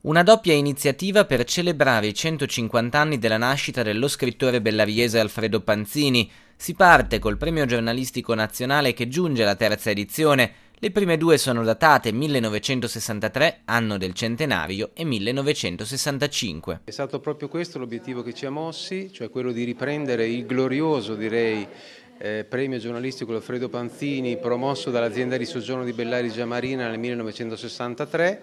Una doppia iniziativa per celebrare i 150 anni della nascita dello scrittore bellariese Alfredo Panzini. Si parte col premio giornalistico nazionale che giunge alla terza edizione. Le prime due sono datate 1963, anno del centenario, e 1965. È stato proprio questo l'obiettivo che ci ha mossi, cioè quello di riprendere il glorioso, direi, eh, premio giornalistico Alfredo Panzini promosso dall'azienda di soggiorno di Bellari Giamarina nel 1963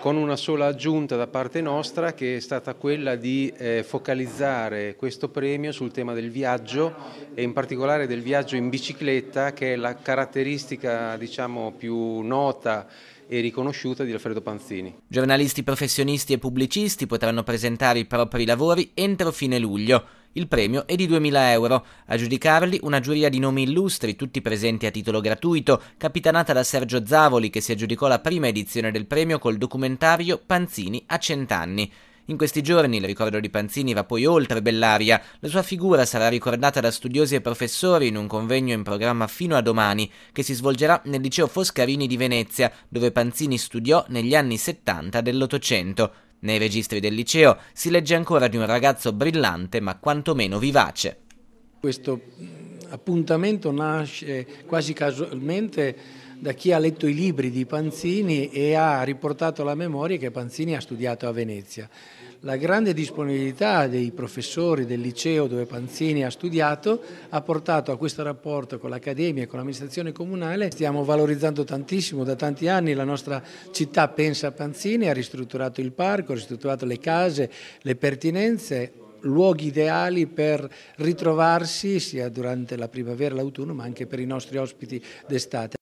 con una sola aggiunta da parte nostra che è stata quella di eh, focalizzare questo premio sul tema del viaggio e in particolare del viaggio in bicicletta che è la caratteristica diciamo, più nota e riconosciuta di Alfredo Panzini. Giornalisti professionisti e pubblicisti potranno presentare i propri lavori entro fine luglio. Il premio è di 2000 euro. A giudicarli una giuria di nomi illustri, tutti presenti a titolo gratuito, capitanata da Sergio Zavoli che si aggiudicò la prima edizione del premio col documentario Panzini a cent'anni. In questi giorni il ricordo di Panzini va poi oltre Bellaria, la sua figura sarà ricordata da studiosi e professori in un convegno in programma fino a domani, che si svolgerà nel liceo Foscarini di Venezia, dove Panzini studiò negli anni 70 dell'Ottocento. Nei registri del liceo si legge ancora di un ragazzo brillante ma quantomeno vivace. Questo appuntamento nasce quasi casualmente da chi ha letto i libri di Panzini e ha riportato alla memoria che Panzini ha studiato a Venezia. La grande disponibilità dei professori del liceo dove Panzini ha studiato ha portato a questo rapporto con l'Accademia e con l'amministrazione comunale. Stiamo valorizzando tantissimo, da tanti anni la nostra città pensa a Panzini, ha ristrutturato il parco, ha ristrutturato le case, le pertinenze, luoghi ideali per ritrovarsi sia durante la primavera, e l'autunno, ma anche per i nostri ospiti d'estate.